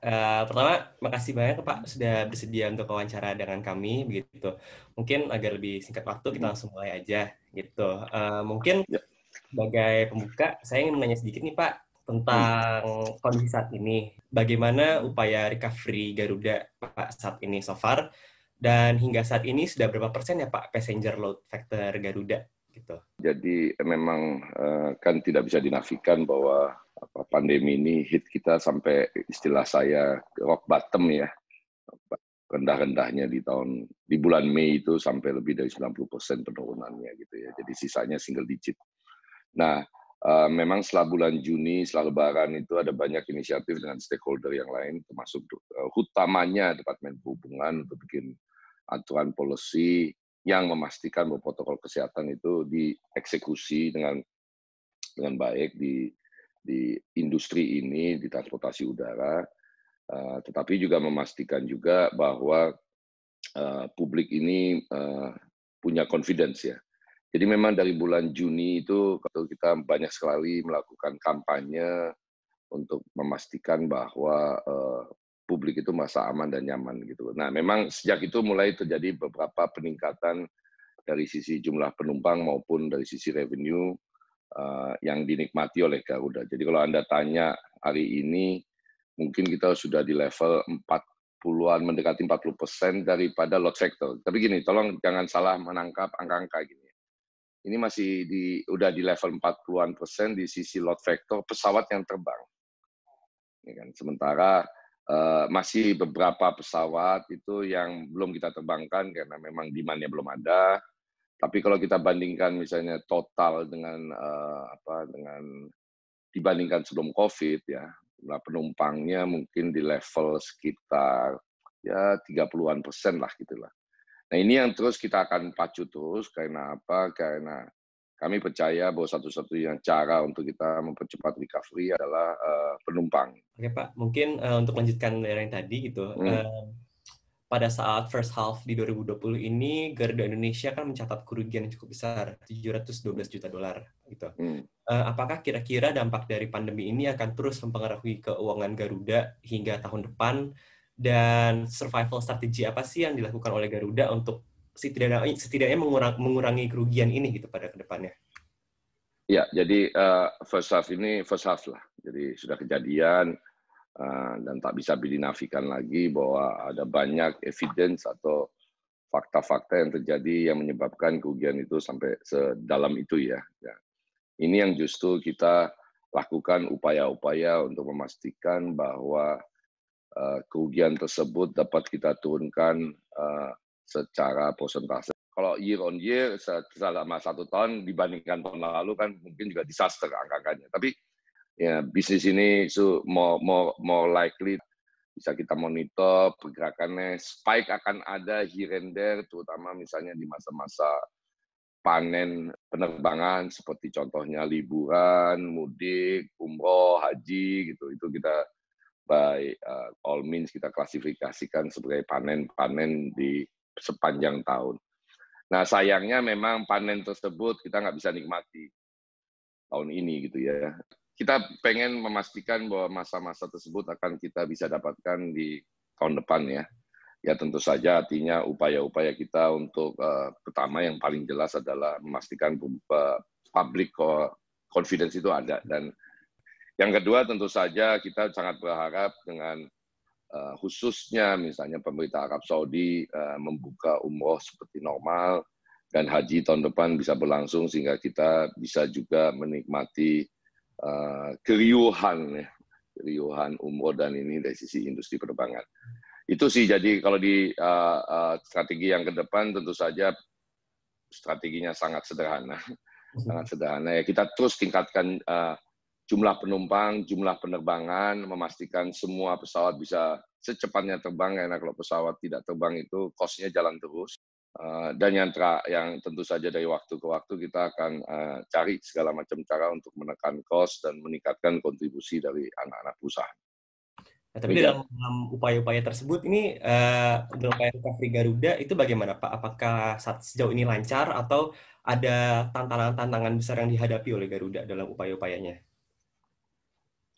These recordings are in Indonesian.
Eh, pertama makasih banyak Pak sudah bersedia untuk wawancara dengan kami begitu. Mungkin agar lebih singkat waktu kita hmm. langsung mulai aja gitu. Uh, mungkin ya. sebagai pembuka saya ingin menanya sedikit nih Pak hmm. tentang kondisi saat ini. Bagaimana upaya recovery Garuda Pak saat ini so far? Dan hingga saat ini sudah berapa persen ya Pak passenger load factor Garuda gitu? Jadi memang eh, kan tidak bisa dinafikan bahwa apa, pandemi ini hit kita sampai istilah saya rock bottom ya rendah-rendahnya di tahun di bulan Mei itu sampai lebih dari 90 persen penurunannya gitu ya jadi sisanya single digit. Nah uh, memang setelah bulan Juni setelah Lebaran itu ada banyak inisiatif dengan stakeholder yang lain termasuk uh, utamanya Departemen Perhubungan untuk bikin aturan policy yang memastikan bahwa protokol kesehatan itu dieksekusi dengan dengan baik di di industri ini di transportasi udara, uh, tetapi juga memastikan juga bahwa uh, publik ini uh, punya confidence ya. Jadi memang dari bulan Juni itu kalau kita banyak sekali melakukan kampanye untuk memastikan bahwa uh, publik itu masa aman dan nyaman gitu. Nah, memang sejak itu mulai terjadi beberapa peningkatan dari sisi jumlah penumpang maupun dari sisi revenue Eh, yang dinikmati oleh Garuda. Jadi kalau Anda tanya hari ini, mungkin kita sudah di level 40-an, mendekati 40 persen daripada load factor. Tapi gini, tolong jangan salah menangkap angka-angka gini. Ini masih di udah di level 40-an persen di sisi load factor pesawat yang terbang. Ini ya kan? Sementara uh, masih beberapa pesawat itu yang belum kita terbangkan karena memang demand-nya belum ada, tapi kalau kita bandingkan misalnya total dengan uh, apa dengan dibandingkan sebelum Covid ya, jumlah penumpangnya mungkin di level sekitar ya 30-an persen lah gitu lah. Nah ini yang terus kita akan pacu terus karena apa? Karena kami percaya bahwa satu-satunya cara untuk kita mempercepat recovery adalah uh, penumpang. Oke Pak, mungkin uh, untuk lanjutkan dari yang tadi gitu. Hmm. Uh, pada saat first half di 2020 ini Garuda Indonesia kan mencatat kerugian yang cukup besar 712 juta dolar gitu. Hmm. Uh, apakah kira-kira dampak dari pandemi ini akan terus mempengaruhi keuangan Garuda hingga tahun depan dan survival strategi apa sih yang dilakukan oleh Garuda untuk setidaknya setidaknya mengurang, mengurangi kerugian ini gitu pada kedepannya? Ya, jadi uh, first half ini first half lah. Jadi sudah kejadian Ah, dan tak bisa dinafikan lagi bahwa ada banyak evidence atau fakta-fakta yang terjadi yang menyebabkan kerugian itu sampai sedalam itu ya. ya. Ini yang justru kita lakukan upaya-upaya untuk memastikan bahwa eh, kerugian tersebut dapat kita turunkan eh, secara persentase. Kalau year on year selama satu tahun dibandingkan tahun lalu kan mungkin juga disaster angka-angkanya. Tapi ya bisnis ini so more more more likely bisa kita monitor pergerakannya spike akan ada here and there terutama misalnya di masa-masa panen penerbangan seperti contohnya liburan, mudik, umroh, haji gitu itu kita by uh, all means kita klasifikasikan sebagai panen-panen di sepanjang tahun. Nah sayangnya memang panen tersebut kita nggak bisa nikmati tahun ini gitu ya kita pengen memastikan bahwa masa-masa tersebut akan kita bisa dapatkan di tahun depan ya. Ya tentu saja artinya upaya-upaya kita untuk uh, pertama yang paling jelas adalah memastikan publik eh, public confidence itu ada dan yang kedua tentu saja kita sangat berharap dengan uh, khususnya misalnya pemerintah Arab Saudi uh, membuka umroh seperti normal dan haji tahun depan bisa berlangsung sehingga kita bisa juga menikmati Eh, keriuhan ya keriuhan umur dan ini dari sisi industri penerbangan itu sih jadi kalau di uh, uh, strategi yang ke depan tentu saja strateginya sangat sederhana mhm. sangat sederhana ya kita terus tingkatkan uh, jumlah penumpang jumlah penerbangan memastikan semua pesawat bisa secepatnya terbang karena kalau pesawat tidak terbang itu kosnya jalan terus Eh, dan yang, tra yang tentu saja dari waktu ke waktu kita akan uh, cari segala macam cara untuk menekan cost dan meningkatkan kontribusi dari anak-anak perusahaan. Nah, tapi iya. dalam, upaya-upaya tersebut ini uh, dalam upaya recovery Garuda itu bagaimana Pak? Apakah sejauh ini lancar atau ada tantangan-tantangan besar yang dihadapi oleh Garuda dalam upaya-upayanya?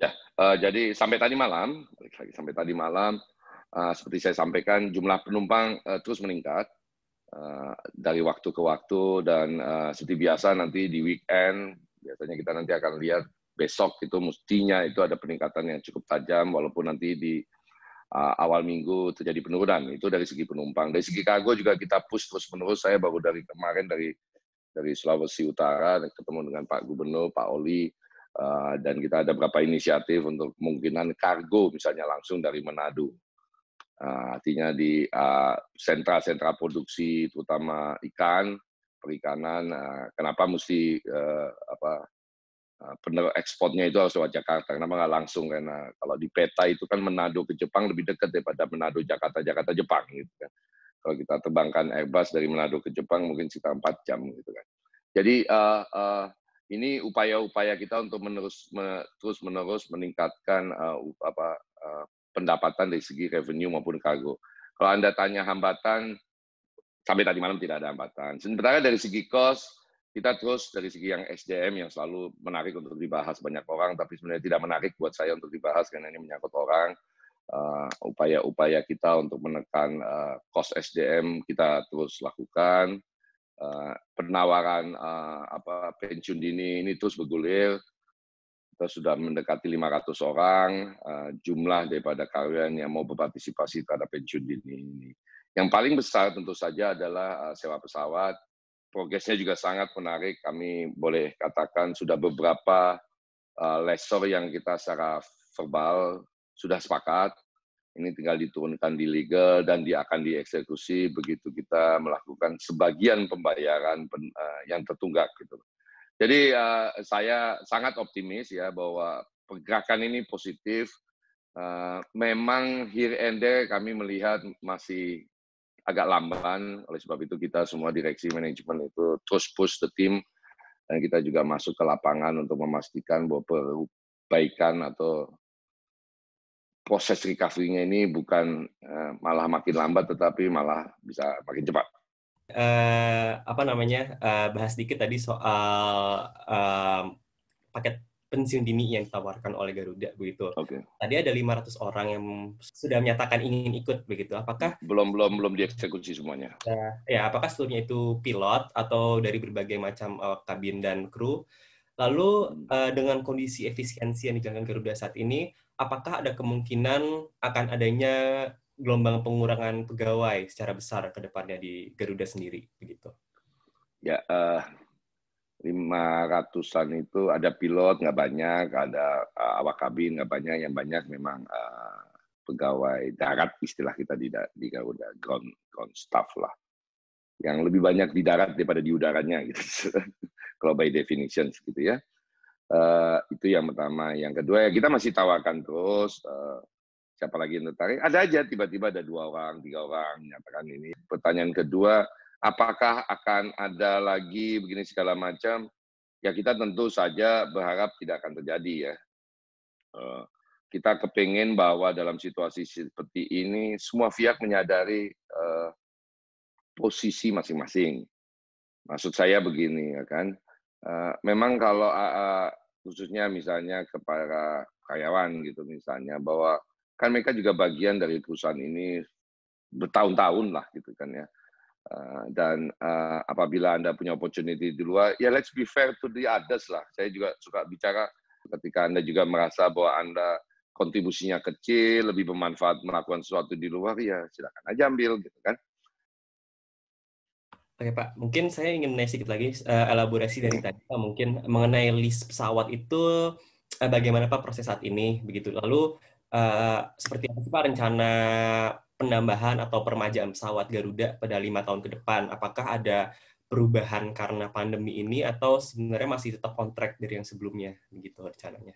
Ya, uh, jadi sampai tadi malam, lagi sampai tadi malam, uh, seperti saya sampaikan, jumlah penumpang uh, terus meningkat Eh, dari waktu ke waktu dan uh, seperti biasa nanti di weekend biasanya kita nanti akan lihat besok itu mestinya itu ada peningkatan yang cukup tajam walaupun nanti di uh, awal minggu terjadi penurunan itu dari segi penumpang dari segi kargo juga kita push terus menerus saya baru dari kemarin dari dari Sulawesi Utara ketemu dengan Pak Gubernur Pak Oli uh, dan kita ada beberapa inisiatif untuk kemungkinan kargo misalnya langsung dari Manado Ah, artinya di ah, sentra-sentra produksi terutama ikan perikanan ah, kenapa mesti eh, apa pener ekspornya itu harus lewat Jakarta kenapa nggak langsung karena kalau di peta itu kan Manado ke Jepang lebih dekat daripada Manado Jakarta Jakarta Jepang gitu kan kalau kita terbangkan Airbus dari Manado ke Jepang mungkin sekitar 4 jam gitu kan jadi uh, uh, ini upaya-upaya kita untuk menerus terus menerus meningkatkan uh, apa uh, pendapatan dari segi revenue maupun kargo. Kalau Anda tanya hambatan, sampai tadi malam tidak ada hambatan. Sementara dari segi cost, kita terus dari segi yang SDM yang selalu menarik untuk dibahas banyak orang, tapi sebenarnya tidak menarik buat saya untuk dibahas karena ini menyangkut orang. Eh, upaya-upaya uh, kita untuk menekan uh, cost SDM kita terus lakukan. Uh, penawaran uh, apa pensiun dini ini terus bergulir kita sudah mendekati 500 orang eh, jumlah daripada karyawan yang mau berpartisipasi terhadap pensiun dini ini. Yang paling besar tentu saja adalah eh, sewa pesawat. Progresnya juga sangat menarik. Kami boleh katakan sudah beberapa uh, lesor yang kita secara verbal sudah sepakat. Ini tinggal diturunkan di legal dan dia akan dieksekusi begitu kita melakukan sebagian pembayaran yang tertunggak gitu. Jadi uh, saya sangat optimis ya bahwa pergerakan ini positif. Uh, memang here and there kami melihat masih agak lamban. Oleh sebab itu kita semua direksi manajemen itu terus push the team dan kita juga masuk ke lapangan untuk memastikan bahwa perbaikan atau proses recovery-nya ini bukan uh, malah makin lambat tetapi malah bisa makin cepat uh, apa namanya uh, bahas dikit tadi soal uh, paket pensiun dini yang ditawarkan oleh Garuda begitu. Oke. Okay. Tadi ada 500 orang yang sudah menyatakan ingin ikut begitu. Apakah belum belum belum dieksekusi semuanya? Uh, ya, apakah seluruhnya itu pilot atau dari berbagai macam uh, kabin dan kru? Lalu uh, dengan kondisi efisiensi yang dijalankan Garuda saat ini, apakah ada kemungkinan akan adanya gelombang pengurangan pegawai secara besar ke depannya di Garuda sendiri begitu? Ya, uh, eh, 500-an itu ada pilot nggak banyak, ada uh, awak kabin nggak banyak, yang banyak memang uh, pegawai darat istilah kita di, di Garuda, ground, ground staff lah. Yang lebih banyak di darat daripada di udaranya gitu. Kalau by definition gitu ya. Uh, itu yang pertama. Yang kedua ya kita masih tawarkan terus uh, siapa lagi yang tertarik ada aja tiba-tiba ada dua orang tiga orang menyatakan ini pertanyaan kedua apakah akan ada lagi begini segala macam ya kita tentu saja berharap tidak akan terjadi ya eh, kita kepingin bahwa dalam situasi seperti ini semua pihak menyadari uh, posisi masing-masing. Maksud saya begini ya kan, uh, memang kalau uh, khususnya misalnya kepada karyawan gitu misalnya bahwa kan mereka juga bagian dari perusahaan ini bertahun-tahun lah gitu kan ya. Uh, dan uh, apabila Anda punya opportunity di luar, ya let's be fair to the others lah. Saya juga suka bicara ketika Anda juga merasa bahwa Anda kontribusinya kecil, lebih bermanfaat melakukan sesuatu di luar, ya silakan aja ambil gitu kan. Oke Pak, mungkin saya ingin nanya sedikit lagi uh, elaborasi dari tadi Pak, mungkin mengenai list pesawat itu uh, bagaimana Pak proses saat ini begitu. Lalu uh, seperti apa sih Pak rencana penambahan atau permajaan pesawat Garuda pada lima tahun ke depan? Apakah ada perubahan karena pandemi ini atau sebenarnya masih tetap kontrak dari yang sebelumnya begitu rencananya?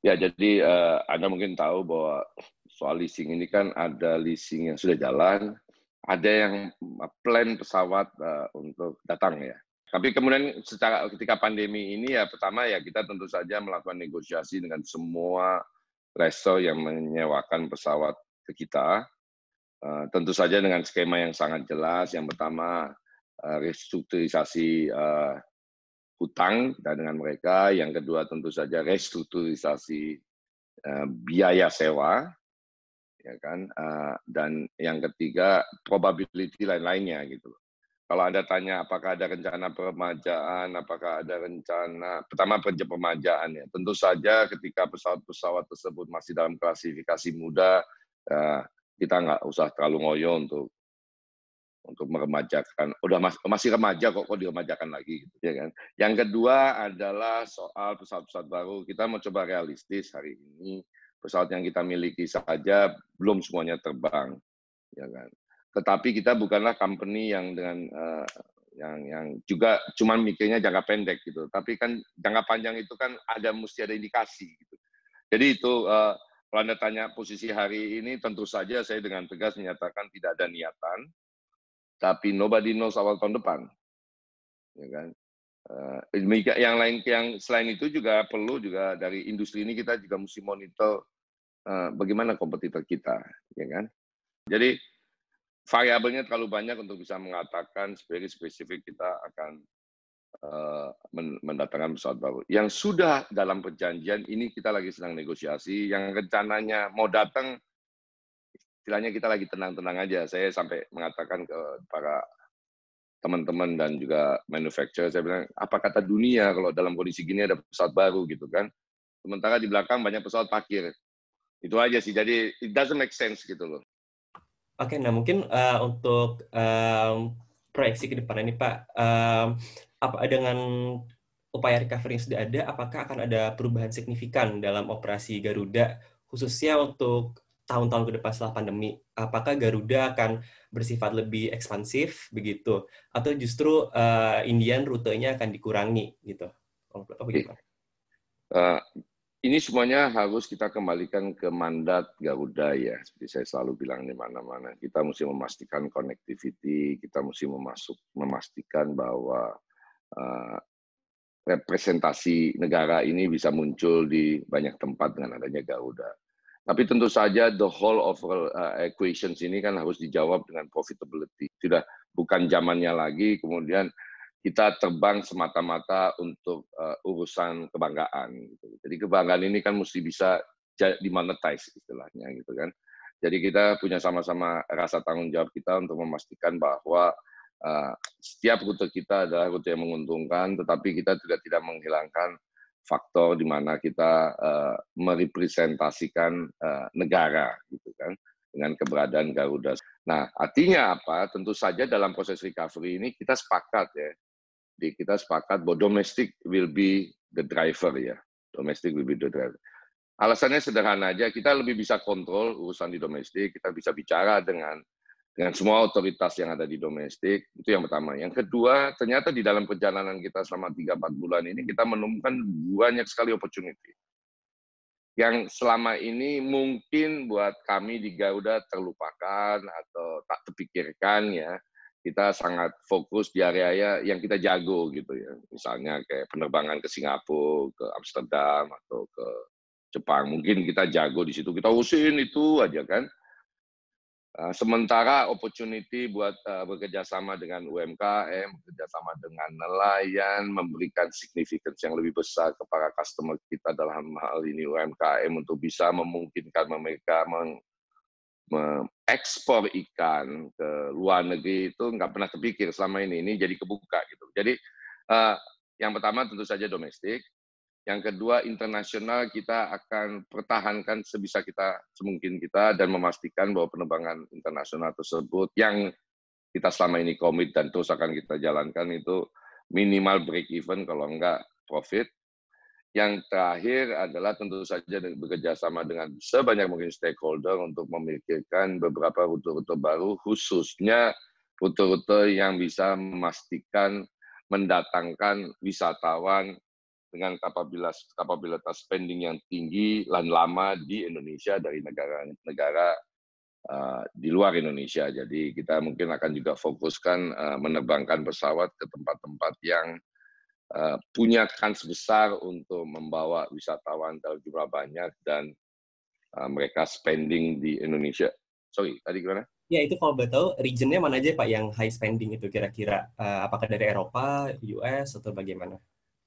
Ya, jadi uh, Anda mungkin tahu bahwa soal leasing ini kan ada leasing yang sudah jalan, ada yang eh, plan pesawat uh, untuk datang ya. Tapi kemudian secara ketika pandemi ini ya pertama ya kita tentu saja melakukan negosiasi dengan semua resto yang menyewakan pesawat ke kita. Uh, tentu saja dengan skema yang sangat jelas. Yang pertama, uh, restrukturisasi uh, eh, hutang dan dengan mereka. Yang kedua, tentu saja restrukturisasi uh, biaya sewa. Ya kan? Uh, dan yang ketiga, probability lain-lainnya gitu Uh, kalau Anda tanya apakah ada rencana peremajaan, apakah ada rencana, pertama kerja peremajaan ya. Tentu saja ketika pesawat-pesawat tersebut masih dalam klasifikasi muda, eh, kita nggak usah terlalu ngoyo untuk untuk meremajakan. Udah mas, masih remaja kok kok diremajakan lagi gitu ya kan. Yang kedua adalah soal pesawat-pesawat baru. Kita mau coba realistis hari ini pesawat yang kita miliki saja belum semuanya terbang ya kan tetapi kita bukanlah company yang dengan uh, yang yang juga cuman mikirnya jangka pendek gitu tapi kan jangka panjang itu kan ada mesti ada indikasi gitu jadi itu uh, kalau anda tanya posisi hari ini tentu saja saya dengan tegas menyatakan tidak ada niatan tapi nobody knows awal tahun depan ya kan uh, yang lain yang selain itu juga perlu juga dari industri ini kita juga mesti monitor uh, bagaimana kompetitor kita ya kan jadi variabelnya terlalu banyak untuk bisa mengatakan very spesifik kita akan eh, mendatangkan pesawat baru. Yang sudah dalam perjanjian ini kita lagi sedang negosiasi, yang rencananya mau datang, istilahnya kita lagi tenang-tenang aja. Saya sampai mengatakan ke para teman-teman dan juga manufacturer, saya bilang, apa kata dunia kalau dalam kondisi gini ada pesawat baru gitu kan. Sementara di belakang banyak pesawat parkir. Itu aja sih, jadi it doesn't make sense gitu loh. Oke, nah mungkin uh, untuk um, proyeksi ke depan ini Pak, um, apa dengan upaya recovery yang sudah ada, apakah akan ada perubahan signifikan dalam operasi Garuda, khususnya untuk tahun-tahun ke depan setelah pandemi? Apakah Garuda akan bersifat lebih ekspansif begitu, atau justru uh, Indian rutenya akan dikurangi gitu? Oh, apa Uh, ini semuanya harus kita kembalikan ke mandat Garuda ya. Seperti saya selalu bilang di mana-mana, kita mesti memastikan connectivity, kita mesti memasuk, memastikan bahwa uh, representasi negara ini bisa muncul di banyak tempat dengan adanya Garuda. Tapi tentu saja the whole of uh, equations ini kan harus dijawab dengan profitability. Sudah bukan zamannya lagi kemudian kita terbang semata-mata untuk uh, urusan kebanggaan. Gitu. Jadi kebanggaan ini kan mesti bisa dimonetize istilahnya gitu kan. Jadi kita punya sama-sama rasa tanggung jawab kita untuk memastikan bahwa uh, setiap rute kita adalah rute yang menguntungkan, tetapi kita juga tidak menghilangkan faktor di mana kita uh, merepresentasikan uh, negara gitu kan dengan keberadaan Garuda. Nah, artinya apa? Tentu saja dalam proses recovery ini kita sepakat ya di kita sepakat bahwa domestik will be the driver ya. Domestik will be the driver. Alasannya sederhana aja, kita lebih bisa kontrol urusan di domestik, kita bisa bicara dengan dengan semua otoritas yang ada di domestik, itu yang pertama. Yang kedua, ternyata di dalam perjalanan kita selama 3-4 bulan ini, kita menemukan banyak sekali opportunity. Yang selama ini mungkin buat kami di Garuda terlupakan atau tak terpikirkan ya, kita sangat fokus di area-area yang kita jago gitu ya. Misalnya kayak penerbangan ke Singapura, ke Amsterdam atau ke Jepang. Mungkin kita jago di situ, kita usin itu aja kan. Ah, sementara opportunity buat ah, bekerja sama dengan UMKM, bekerja sama dengan nelayan, memberikan significance yang lebih besar kepada customer kita dalam hal ini UMKM untuk bisa memungkinkan mereka ekspor ikan ke luar negeri itu nggak pernah terpikir selama ini. Ini jadi kebuka gitu. Jadi uh, yang pertama tentu saja domestik, yang kedua internasional kita akan pertahankan sebisa kita semungkin kita dan memastikan bahwa penerbangan internasional tersebut yang kita selama ini komit dan terus akan kita jalankan itu minimal break even kalau enggak profit yang terakhir adalah tentu saja bekerja sama dengan sebanyak mungkin stakeholder untuk memikirkan beberapa rute-rute baru, khususnya rute-rute yang bisa memastikan mendatangkan wisatawan dengan kapabilitas kapabilitas spending yang tinggi dan lama di Indonesia dari negara-negara uh, eh, di luar Indonesia. Jadi kita mungkin akan juga fokuskan uh, menerbangkan pesawat ke tempat-tempat yang Eh, punya kans besar untuk membawa wisatawan dalam jumlah banyak dan eh, mereka spending di Indonesia. Sorry, tadi gimana? Ya itu kalau boleh tahu regionnya mana aja Pak yang high spending itu kira-kira uh, apakah dari Eropa, US atau bagaimana?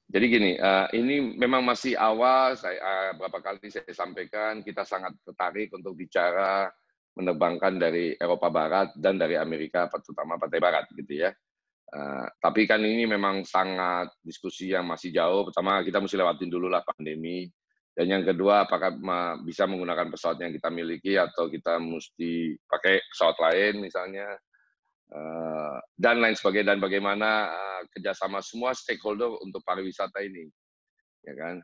Jadi gini, uh, ini memang masih awal. Saya uh, berapa kali saya sampaikan kita sangat tertarik untuk bicara menerbangkan dari Eropa Barat dan dari Amerika, terutama Pantai Barat gitu ya. Uh, tapi kan ini memang sangat diskusi yang masih jauh. Pertama, kita mesti lewatin dulu lah pandemi. Dan yang kedua, apakah bisa menggunakan pesawat yang kita miliki atau kita mesti pakai pesawat lain misalnya. Uh, dan lain sebagainya. Dan bagaimana eh, kerjasama semua stakeholder untuk pariwisata ini. Ya kan?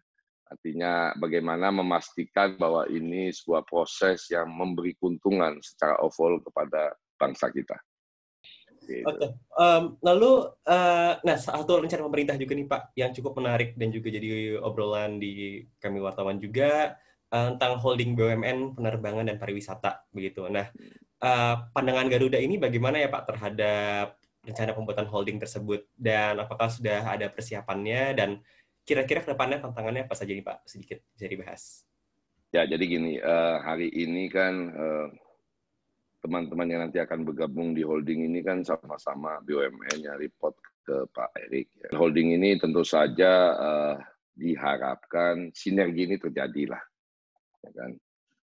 Artinya bagaimana memastikan bahwa ini sebuah proses yang memberi keuntungan secara overall kepada bangsa kita. Oke. Okay. Um, lalu, uh, nah satu rencana pemerintah juga nih Pak, yang cukup menarik dan juga jadi obrolan di kami wartawan juga uh, tentang holding BUMN penerbangan dan pariwisata begitu. Nah, uh, pandangan Garuda ini bagaimana ya Pak terhadap rencana pembuatan holding tersebut dan apakah sudah ada persiapannya dan kira-kira kedepannya tantangannya apa saja nih Pak? Sedikit bisa dibahas. Ya, jadi gini, hari ini kan teman-teman yang nanti akan bergabung di holding ini kan sama-sama BUMN nyari pot ke Pak Erik. Ya. Holding ini tentu saja uh, diharapkan sinergi ini terjadilah, ya kan?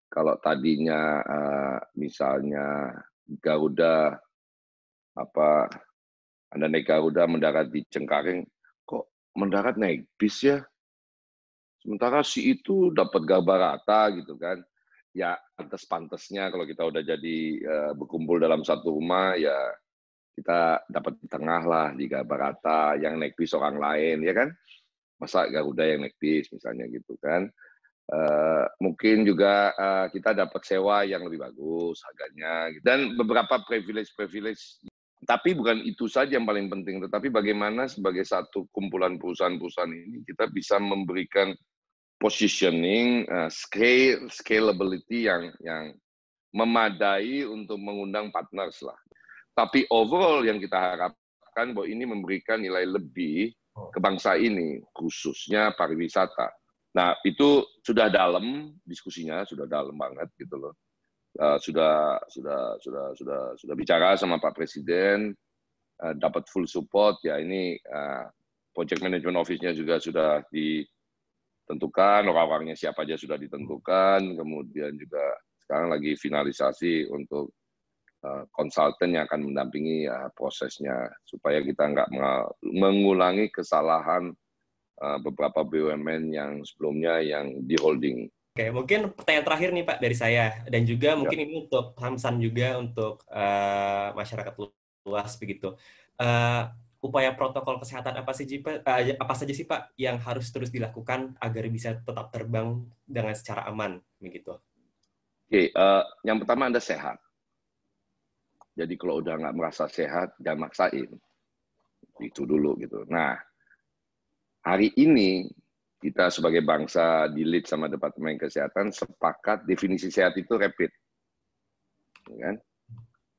Kalau tadinya uh, misalnya Garuda apa Anda naik Garuda mendarat di Cengkareng, kok mendarat naik bis ya? Sementara si itu dapat Gabarata gitu kan? ya pantas pantasnya kalau kita udah jadi uh, berkumpul dalam satu rumah ya kita dapat di tengah lah di barata yang naik bis orang lain ya kan masa Garuda yang naik bis misalnya gitu kan Uh, mungkin juga uh, kita dapat sewa yang lebih bagus harganya gitu. dan beberapa privilege privilege tapi bukan itu saja yang paling penting tetapi bagaimana sebagai satu kumpulan perusahaan-perusahaan ini kita bisa memberikan positioning, uh, scale, scalability yang yang memadai untuk mengundang partners lah. Tapi overall yang kita harapkan bahwa ini memberikan nilai lebih oh. ke bangsa ini, khususnya pariwisata. Nah, itu sudah dalam diskusinya, sudah dalam banget gitu loh. Uh, sudah sudah sudah sudah sudah bicara sama Pak Presiden uh, dapat full support ya ini uh, project management office-nya juga sudah di tentukan orang-orangnya siapa aja sudah ditentukan kemudian juga sekarang lagi finalisasi untuk eh, konsultan yang akan mendampingi ya, prosesnya supaya kita nggak mengulangi kesalahan eh, beberapa BUMN yang sebelumnya yang di holding. Oke, mungkin pertanyaan terakhir nih Pak dari saya dan juga ya. mungkin ini untuk Hamsan juga untuk uh, masyarakat luas begitu. Uh, upaya protokol kesehatan apa sih Pak, uh, eh, ya, apa saja sih Pak yang harus terus dilakukan agar bisa tetap terbang dengan secara aman begitu? Oke, okay, uh, eh, yang pertama Anda sehat. Jadi kalau udah nggak merasa sehat, jangan maksain. Itu dulu gitu. Nah, hari ini kita sebagai bangsa di lead sama Departemen Kesehatan sepakat definisi sehat itu rapid. Ya kan?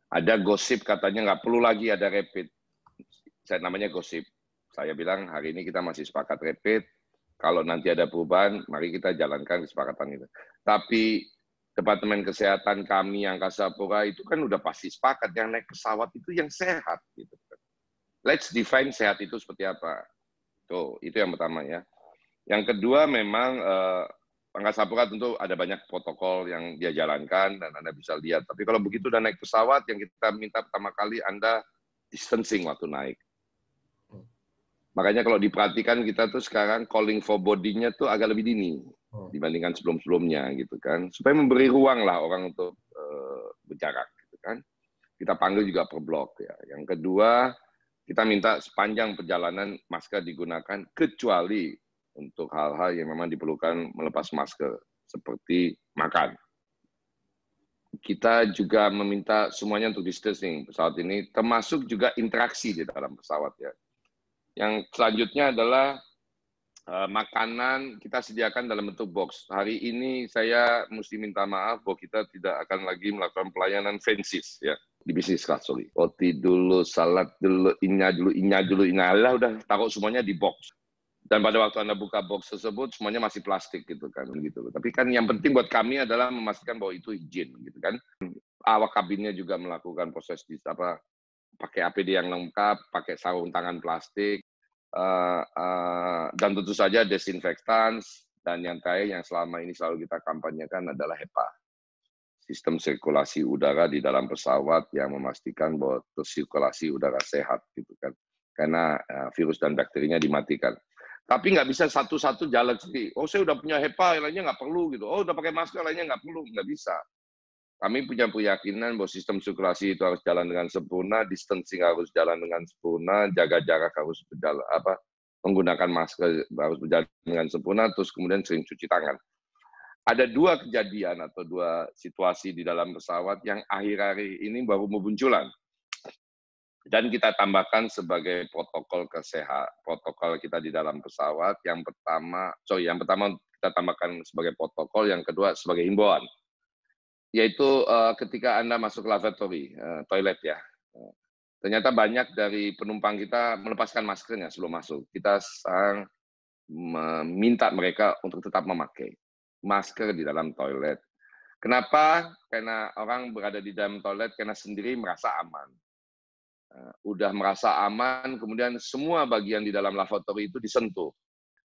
Ada gosip katanya nggak perlu lagi ada rapid saya namanya gosip. Saya bilang hari ini kita masih sepakat rapid. Kalau nanti ada perubahan, mari kita jalankan kesepakatan itu. Tapi Departemen Kesehatan kami yang Pura itu kan udah pasti sepakat yang naik pesawat itu yang sehat gitu. Let's define sehat itu seperti apa. Tuh, itu yang pertama ya. Yang kedua memang eh, Angkasa tentu ada banyak protokol yang dia jalankan dan Anda bisa lihat. Tapi kalau begitu udah naik pesawat, yang kita minta pertama kali Anda distancing waktu naik. Makanya kalau diperhatikan kita tuh sekarang calling for bodinya tuh agak lebih dini hmm. dibandingkan sebelum-sebelumnya gitu kan. Supaya memberi ruang lah orang untuk bicara eh, berjarak gitu kan. Kita panggil juga per blok ya. Yang kedua, kita minta sepanjang perjalanan masker digunakan kecuali untuk hal-hal yang memang diperlukan melepas masker seperti makan. Kita juga meminta semuanya untuk distancing pesawat ini, termasuk juga interaksi di dalam pesawat ya. Yang selanjutnya adalah uh, makanan kita sediakan dalam bentuk box. Hari ini saya mesti minta maaf bahwa kita tidak akan lagi melakukan pelayanan fancies ya di bisnis kelas Oti dulu, salad dulu, inya dulu, inya dulu, inya lah udah takut semuanya di box. Dan pada waktu Anda buka box tersebut semuanya masih plastik gitu kan gitu. Tapi kan yang penting buat kami adalah memastikan bahwa itu izin gitu kan. Awak kabinnya juga melakukan proses di apa pakai APD yang lengkap, pakai sarung tangan plastik, uh, dan tentu saja desinfektan dan yang terakhir yang selama ini selalu kita kampanyekan adalah HEPA sistem sirkulasi udara di dalam pesawat yang memastikan bahwa sirkulasi udara sehat gitu kan karena uh, virus dan bakterinya dimatikan tapi nggak bisa satu-satu jalan sendiri. Oh saya udah punya HEPA, lainnya nggak perlu gitu. Oh udah pakai masker, lainnya nggak perlu, nggak bisa kami punya keyakinan bahwa sistem sirkulasi itu harus jalan dengan sempurna, distancing harus jalan dengan sempurna, jaga jarak harus berjalan apa menggunakan masker harus berjalan dengan sempurna, terus kemudian sering cuci tangan. Ada dua kejadian atau dua situasi di dalam pesawat yang akhir-akhir ini baru memunculan. Dan kita tambahkan sebagai protokol kesehatan, protokol kita di dalam pesawat. Yang pertama, sorry, yang pertama kita tambahkan sebagai protokol, yang kedua sebagai himbauan yaitu uh, ketika Anda masuk ke lavatory, uh, toilet ya. ternyata banyak dari penumpang kita melepaskan maskernya sebelum masuk. Kita sekarang meminta mereka untuk tetap memakai masker di dalam toilet. Kenapa? Karena orang berada di dalam toilet karena sendiri merasa aman. Uh, udah merasa aman, kemudian semua bagian di dalam lavatory itu disentuh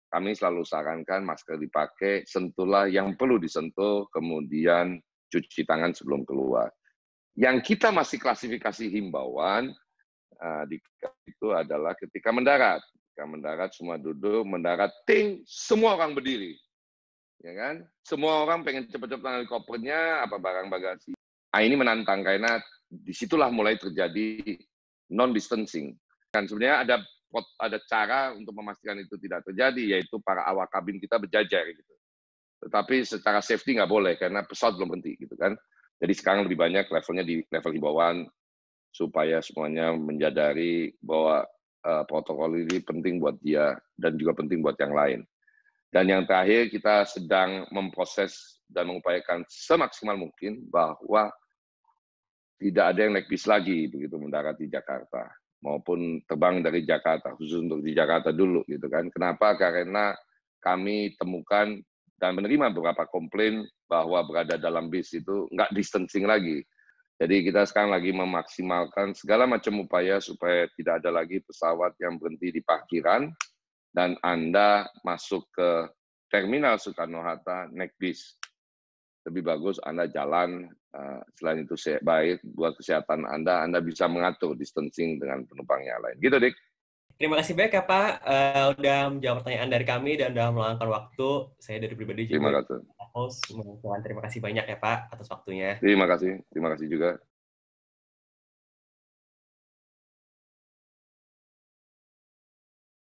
kami selalu sarankan masker dipakai, sentuhlah yang perlu disentuh, kemudian cuci tangan sebelum keluar. Yang kita masih klasifikasi himbauan uh, di itu adalah ketika mendarat. Ketika mendarat semua duduk, mendarat ting, semua orang berdiri. Ya kan? Semua orang pengen cepat-cepat kopernya apa barang bagasi. Nah, ini menantang karena disitulah mulai terjadi non distancing. Kan sebenarnya ada ada cara untuk memastikan itu tidak terjadi yaitu para awak kabin kita berjajar gitu tetapi secara safety nggak boleh karena pesawat belum berhenti gitu kan. Jadi sekarang lebih banyak levelnya di level himbauan supaya semuanya menyadari bahwa uh, protokol ini penting buat dia dan juga penting buat yang lain. Dan yang terakhir kita sedang memproses dan mengupayakan semaksimal mungkin bahwa tidak ada yang naik bis lagi begitu mendarat di Jakarta maupun terbang dari Jakarta khusus untuk di Jakarta dulu gitu kan. Kenapa? Karena kami temukan dan menerima beberapa komplain bahwa berada dalam bis itu nggak distancing lagi. Jadi kita sekarang lagi memaksimalkan segala macam upaya supaya tidak ada lagi pesawat yang berhenti di parkiran dan Anda masuk ke Terminal Soekarno-Hatta naik bis. Lebih bagus Anda jalan, eh, selain itu baik buat kesehatan Anda, Anda bisa mengatur distancing dengan penumpang yang lain. Gitu, Dik. Terima kasih banyak ya Pak uh, udah menjawab pertanyaan dari kami dan udah meluangkan waktu. Saya dari pribadi juga. Terima kasih. terima kasih banyak ya Pak atas waktunya. Terima kasih. Terima kasih juga.